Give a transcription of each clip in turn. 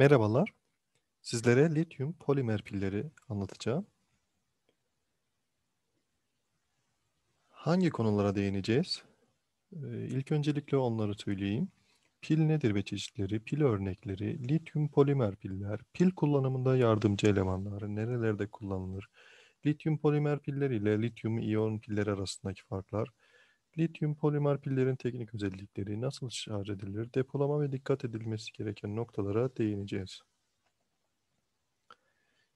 Merhabalar. Sizlere lityum polimer pilleri anlatacağım. Hangi konulara değineceğiz? Ee, ilk öncelikle onları söyleyeyim. Pil nedir ve çeşitleri, pil örnekleri, lityum polimer piller, pil kullanımında yardımcı elemanlar, nerelerde kullanılır, lityum polimer piller ile lityum iyon piller arasındaki farklar, Lityum polimer pillerin teknik özellikleri, nasıl şarj edilir, depolama ve dikkat edilmesi gereken noktalara değineceğiz.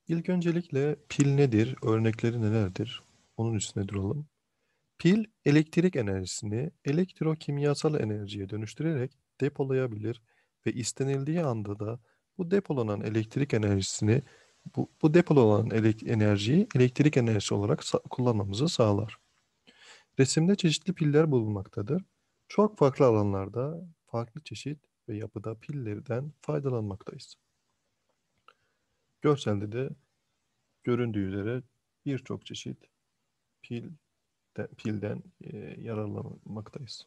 İlk öncelikle pil nedir, örnekleri nelerdir? Onun üstüne duralım. Pil elektrik enerjisini elektrokimyasal enerjiye dönüştürerek depolayabilir ve istenildiği anda da bu depolanan elektrik enerjisini bu, bu depolanan elek enerjiyi elektrik enerjisi olarak sa kullanmamızı sağlar. Resimde çeşitli piller bulunmaktadır. Çok farklı alanlarda farklı çeşit ve yapıda pillerden faydalanmaktayız. Görselde de göründüğü üzere birçok çeşit pil de, pilden e, yararlanmaktayız.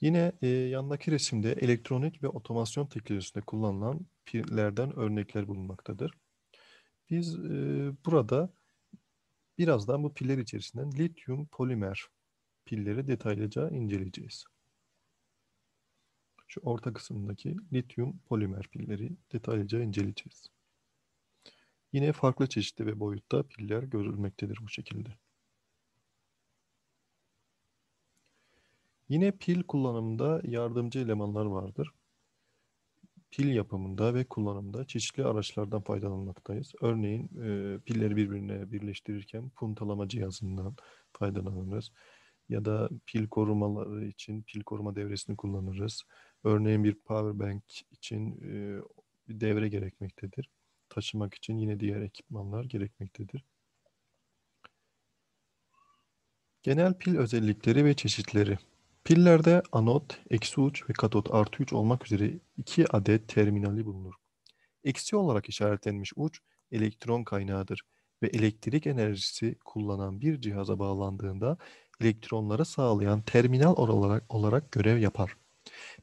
Yine e, yandaki resimde elektronik ve otomasyon teknolojisinde kullanılan pillerden örnekler bulunmaktadır. Biz e, burada Birazdan bu piller içerisinden lityum polimer pilleri detaylıca inceleyeceğiz. Şu orta kısımdaki lityum polimer pilleri detaylıca inceleyeceğiz. Yine farklı çeşitli ve boyutta piller görülmektedir bu şekilde. Yine pil kullanımında yardımcı elemanlar vardır pil yapımında ve kullanımda çeşitli araçlardan faydalanmaktayız. Örneğin e, pilleri birbirine birleştirirken puntalama cihazından faydalanırız. Ya da pil korumaları için pil koruma devresini kullanırız. Örneğin bir power bank için e, bir devre gerekmektedir. Taşımak için yine diğer ekipmanlar gerekmektedir. Genel pil özellikleri ve çeşitleri. Pillerde anot, eksi uç ve katot artı uç olmak üzere iki adet terminali bulunur. Eksi olarak işaretlenmiş uç elektron kaynağıdır ve elektrik enerjisi kullanan bir cihaza bağlandığında elektronlara sağlayan terminal olarak, olarak görev yapar.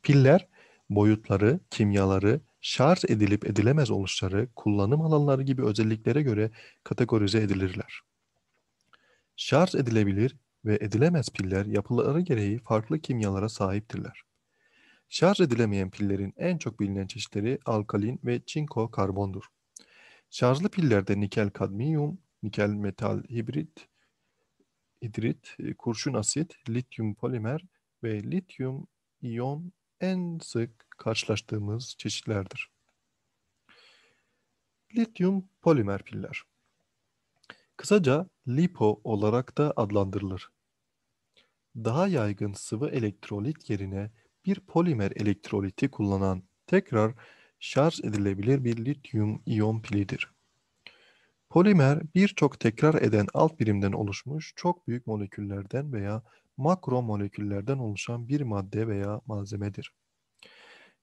Piller boyutları, kimyaları, şarj edilip edilemez oluşları, kullanım alanları gibi özelliklere göre kategorize edilirler. Şarj edilebilir ve edilemez piller yapıları gereği farklı kimyalara sahiptirler. Şarj edilemeyen pillerin en çok bilinen çeşitleri alkalin ve çinko karbondur. Şarjlı pillerde nikel kadmiyum, nikel metal hibrit, hidrit, e, kurşun asit, lityum polimer ve lityum iyon en sık karşılaştığımız çeşitlerdir. Lityum polimer piller kısaca lipo olarak da adlandırılır. Daha yaygın sıvı elektrolit yerine bir polimer elektroliti kullanan tekrar şarj edilebilir bir lityum iyon pilidir. Polimer birçok tekrar eden alt birimden oluşmuş çok büyük moleküllerden veya makro moleküllerden oluşan bir madde veya malzemedir.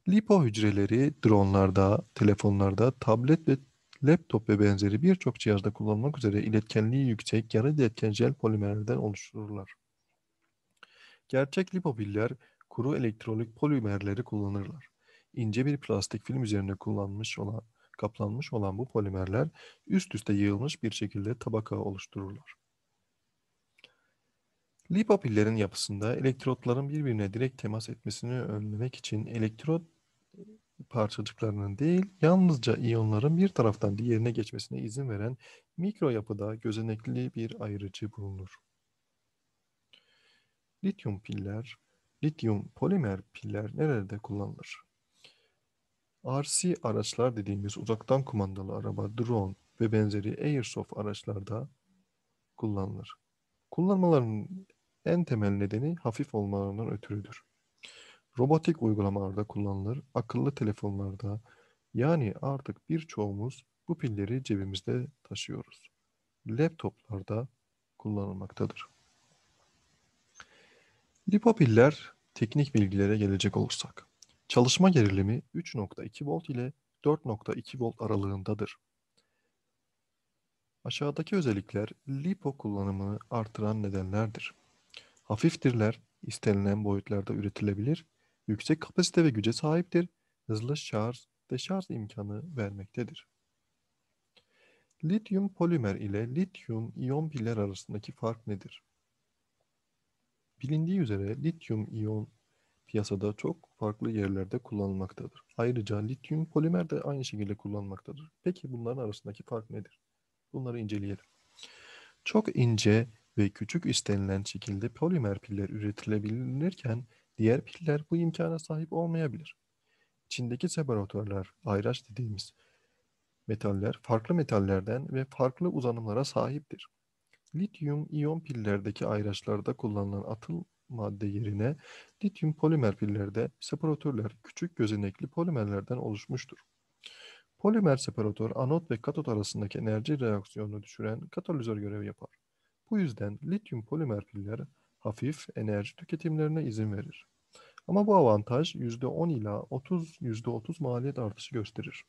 Lipo hücreleri dronlarda, telefonlarda, tablet ve laptop ve benzeri birçok cihazda kullanılmak üzere iletkenliği yüksek yarı iletken jel polimerlerden oluştururlar. Gerçek lipopiller kuru elektrolit polimerleri kullanırlar. İnce bir plastik film üzerine kullanmış olan, kaplanmış olan bu polimerler üst üste yığılmış bir şekilde tabaka oluştururlar. Lipopillerin yapısında elektrotların birbirine direkt temas etmesini önlemek için elektrot parçacıklarının değil, yalnızca iyonların bir taraftan diğerine geçmesine izin veren mikro yapıda gözenekli bir ayrıcı bulunur. Lityum piller, lityum polimer piller nerede kullanılır? RC araçlar dediğimiz uzaktan kumandalı araba, drone ve benzeri airsoft araçlarda kullanılır. Kullanmaların en temel nedeni hafif olmalarından ötürüdür robotik uygulamalarda kullanılır, akıllı telefonlarda. Yani artık birçoğumuz bu pilleri cebimizde taşıyoruz. Laptoplarda kullanılmaktadır. Lipopiller teknik bilgilere gelecek olursak. Çalışma gerilimi 3.2 volt ile 4.2 volt aralığındadır. Aşağıdaki özellikler lipo kullanımını artıran nedenlerdir. Hafiftirler, istenilen boyutlarda üretilebilir yüksek kapasite ve güce sahiptir. Hızlı şarj, ve şarj imkanı vermektedir. Lityum polimer ile lityum iyon piller arasındaki fark nedir? Bilindiği üzere lityum iyon piyasada çok farklı yerlerde kullanılmaktadır. Ayrıca lityum polimer de aynı şekilde kullanılmaktadır. Peki bunların arasındaki fark nedir? Bunları inceleyelim. Çok ince ve küçük istenilen şekilde polimer piller üretilebilirken Diğer piller bu imkana sahip olmayabilir. Çin'deki separatörler, ayraç dediğimiz metaller farklı metallerden ve farklı uzanımlara sahiptir. Lityum iyon pillerdeki ayraçlarda kullanılan atıl madde yerine lityum polimer pillerde separatörler küçük gözenekli polimerlerden oluşmuştur. Polimer separatör anot ve katot arasındaki enerji reaksiyonunu düşüren katalizör görevi yapar. Bu yüzden lityum polimer piller hafif enerji tüketimlerine izin verir. Ama bu avantaj %10 ila 30 %30 maliyet artışı gösterir.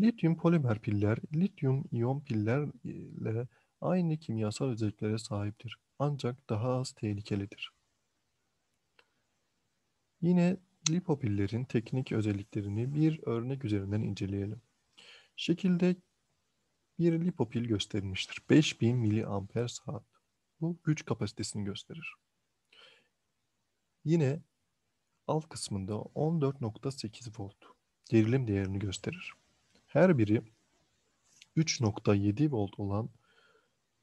Lityum polimer piller, lityum iyon pillerle e, aynı kimyasal özelliklere sahiptir ancak daha az tehlikelidir. Yine lipopillerin teknik özelliklerini bir örnek üzerinden inceleyelim. Şekilde bir lipopil gösterilmiştir. 5000 mAh saat bu güç kapasitesini gösterir. Yine alt kısmında 14.8 volt gerilim değerini gösterir. Her biri 3.7 volt olan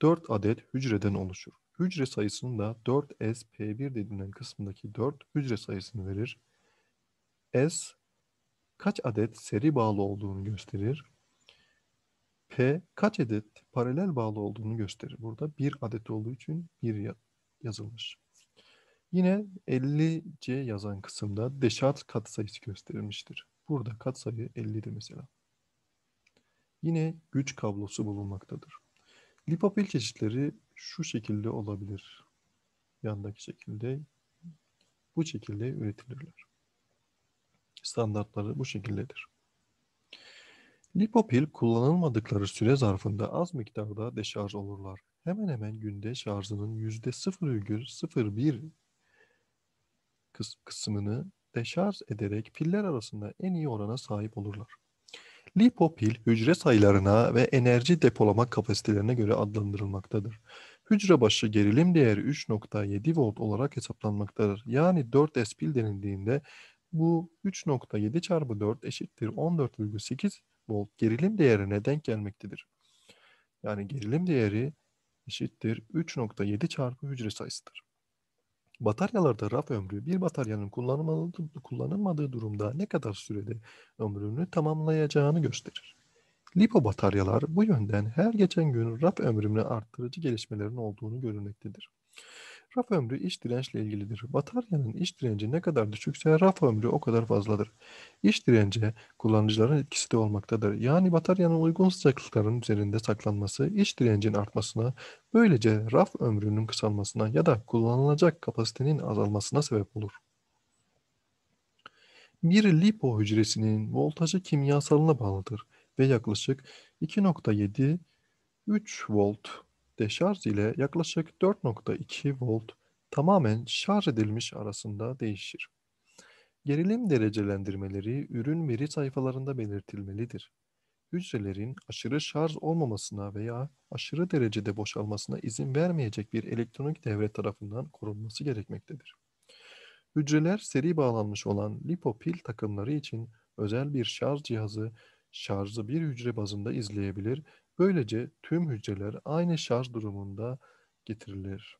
4 adet hücreden oluşur. Hücre sayısını da 4SP1 denilen kısmındaki 4 hücre sayısını verir. S kaç adet seri bağlı olduğunu gösterir. P kaç adet paralel bağlı olduğunu gösterir. Burada bir adet olduğu için bir yazılmış. Yine 50C yazan kısımda deşarj katsayısı gösterilmiştir. Burada katsayı 50'dir mesela. Yine güç kablosu bulunmaktadır. Lipopil çeşitleri şu şekilde olabilir. Yandaki şekilde bu şekilde üretilirler. Standartları bu şekildedir. Lipopil kullanılmadıkları süre zarfında az miktarda deşarj olurlar. Hemen hemen günde şarjının %0,01 kıs kısmını deşarj ederek piller arasında en iyi orana sahip olurlar. Lipopil hücre sayılarına ve enerji depolama kapasitelerine göre adlandırılmaktadır. Hücre başı gerilim değeri 3.7 volt olarak hesaplanmaktadır. Yani 4 S pil denildiğinde bu 3.7 çarpı 4 eşittir 14,8 volt gerilim değerine denk gelmektedir. Yani gerilim değeri eşittir 3.7 çarpı hücre sayısıdır. Bataryalarda raf ömrü bir bataryanın kullanılmadığı, kullanılmadığı durumda ne kadar sürede ömrünü tamamlayacağını gösterir. Lipo bataryalar bu yönden her geçen gün raf ömrünü arttırıcı gelişmelerin olduğunu görülmektedir. Raf ömrü iç dirençle ilgilidir. Bataryanın iç direnci ne kadar düşükse raf ömrü o kadar fazladır. İç dirence kullanıcıların etkisi de olmaktadır. Yani bataryanın uygun sıcaklıkların üzerinde saklanması iç direncin artmasına, böylece raf ömrünün kısalmasına ya da kullanılacak kapasitenin azalmasına sebep olur. Bir lipo hücresinin voltajı kimyasalına bağlıdır ve yaklaşık 2.7 3 volt deşarj ile yaklaşık 4.2 volt tamamen şarj edilmiş arasında değişir. Gerilim derecelendirmeleri ürün veri sayfalarında belirtilmelidir. Hücrelerin aşırı şarj olmamasına veya aşırı derecede boşalmasına izin vermeyecek bir elektronik devre tarafından korunması gerekmektedir. Hücreler seri bağlanmış olan lipopil takımları için özel bir şarj cihazı şarjı bir hücre bazında izleyebilir Böylece tüm hücreler aynı şarj durumunda getirilir.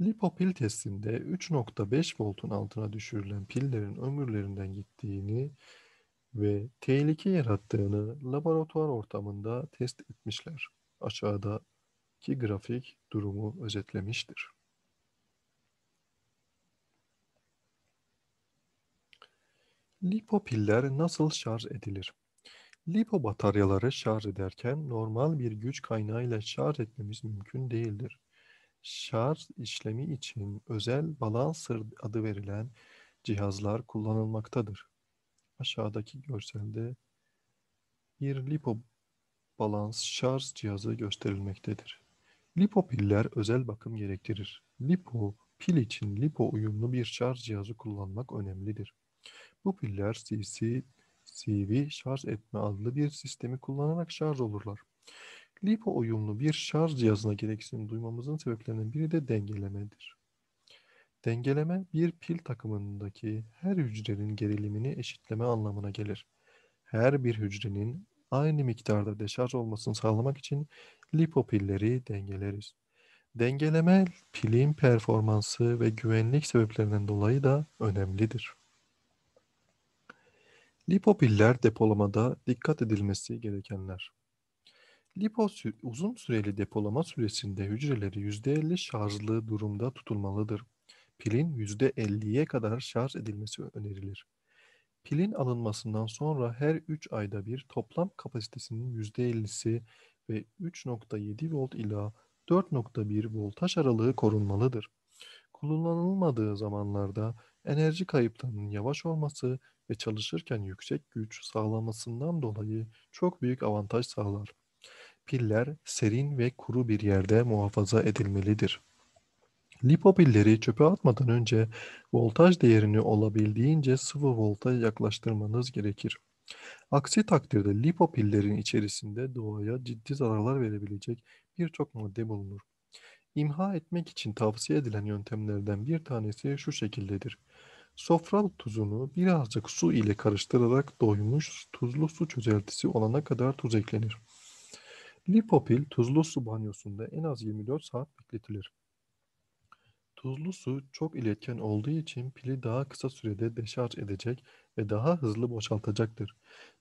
Lipopil testinde 3.5 voltun altına düşürülen pillerin ömürlerinden gittiğini ve tehlike yarattığını laboratuvar ortamında test etmişler. Aşağıdaki grafik durumu özetlemiştir. Lipopiller nasıl şarj edilir? LiPo bataryaları şarj ederken normal bir güç kaynağıyla şarj etmemiz mümkün değildir. Şarj işlemi için özel balancer adı verilen cihazlar kullanılmaktadır. Aşağıdaki görselde bir LiPo balans şarj cihazı gösterilmektedir. LiPo piller özel bakım gerektirir. LiPo pil için LiPo uyumlu bir şarj cihazı kullanmak önemlidir. Bu piller CC CV şarj etme adlı bir sistemi kullanarak şarj olurlar. LiPo uyumlu bir şarj cihazına gereksinim duymamızın sebeplerinden biri de dengelemedir. Dengeleme bir pil takımındaki her hücrenin gerilimini eşitleme anlamına gelir. Her bir hücrenin aynı miktarda deşarj olmasını sağlamak için LiPo pilleri dengeleriz. Dengeleme pilin performansı ve güvenlik sebeplerinden dolayı da önemlidir. Lipopiller depolamada dikkat edilmesi gerekenler. Lipo uzun süreli depolama süresinde hücreleri %50 şarjlı durumda tutulmalıdır. Pilin %50'ye kadar şarj edilmesi önerilir. Pilin alınmasından sonra her 3 ayda bir toplam kapasitesinin %50'si ve 3.7 volt ila 4.1 voltaj aralığı korunmalıdır. Kullanılmadığı zamanlarda enerji kayıplarının yavaş olması ve çalışırken yüksek güç sağlamasından dolayı çok büyük avantaj sağlar. Piller serin ve kuru bir yerde muhafaza edilmelidir. LiPo pilleri çöpe atmadan önce voltaj değerini olabildiğince sıvı volta yaklaştırmanız gerekir. Aksi takdirde LiPo pillerin içerisinde doğaya ciddi zararlar verebilecek birçok madde bulunur. İmha etmek için tavsiye edilen yöntemlerden bir tanesi şu şekildedir. Sofral tuzunu birazcık su ile karıştırarak doymuş tuzlu su çözeltisi olana kadar tuz eklenir. Lipopil tuzlu su banyosunda en az 24 saat bekletilir. Tuzlu su çok iletken olduğu için pili daha kısa sürede deşarj edecek ve daha hızlı boşaltacaktır.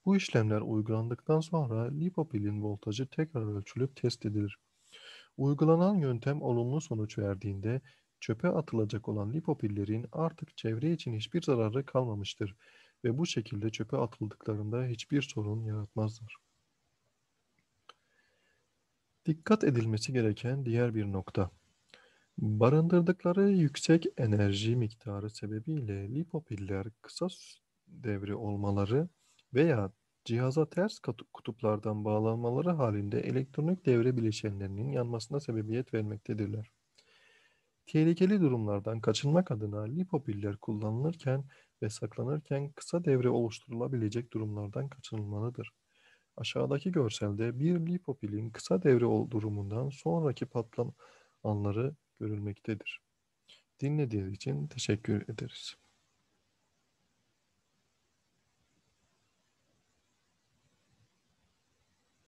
Bu işlemler uygulandıktan sonra lipopilin voltajı tekrar ölçülüp test edilir. Uygulanan yöntem olumlu sonuç verdiğinde çöpe atılacak olan lipopillerin artık çevre için hiçbir zararı kalmamıştır ve bu şekilde çöpe atıldıklarında hiçbir sorun yaratmazlar. Dikkat edilmesi gereken diğer bir nokta. Barındırdıkları yüksek enerji miktarı sebebiyle lipopiller kısa devre olmaları veya cihaza ters kutuplardan bağlanmaları halinde elektronik devre bileşenlerinin yanmasına sebebiyet vermektedirler. Tehlikeli durumlardan kaçınmak adına lipopiller kullanılırken ve saklanırken kısa devre oluşturulabilecek durumlardan kaçınılmalıdır. Aşağıdaki görselde bir lipopilin kısa devre durumundan sonraki patlam anları görülmektedir. Dinlediğiniz için teşekkür ederiz.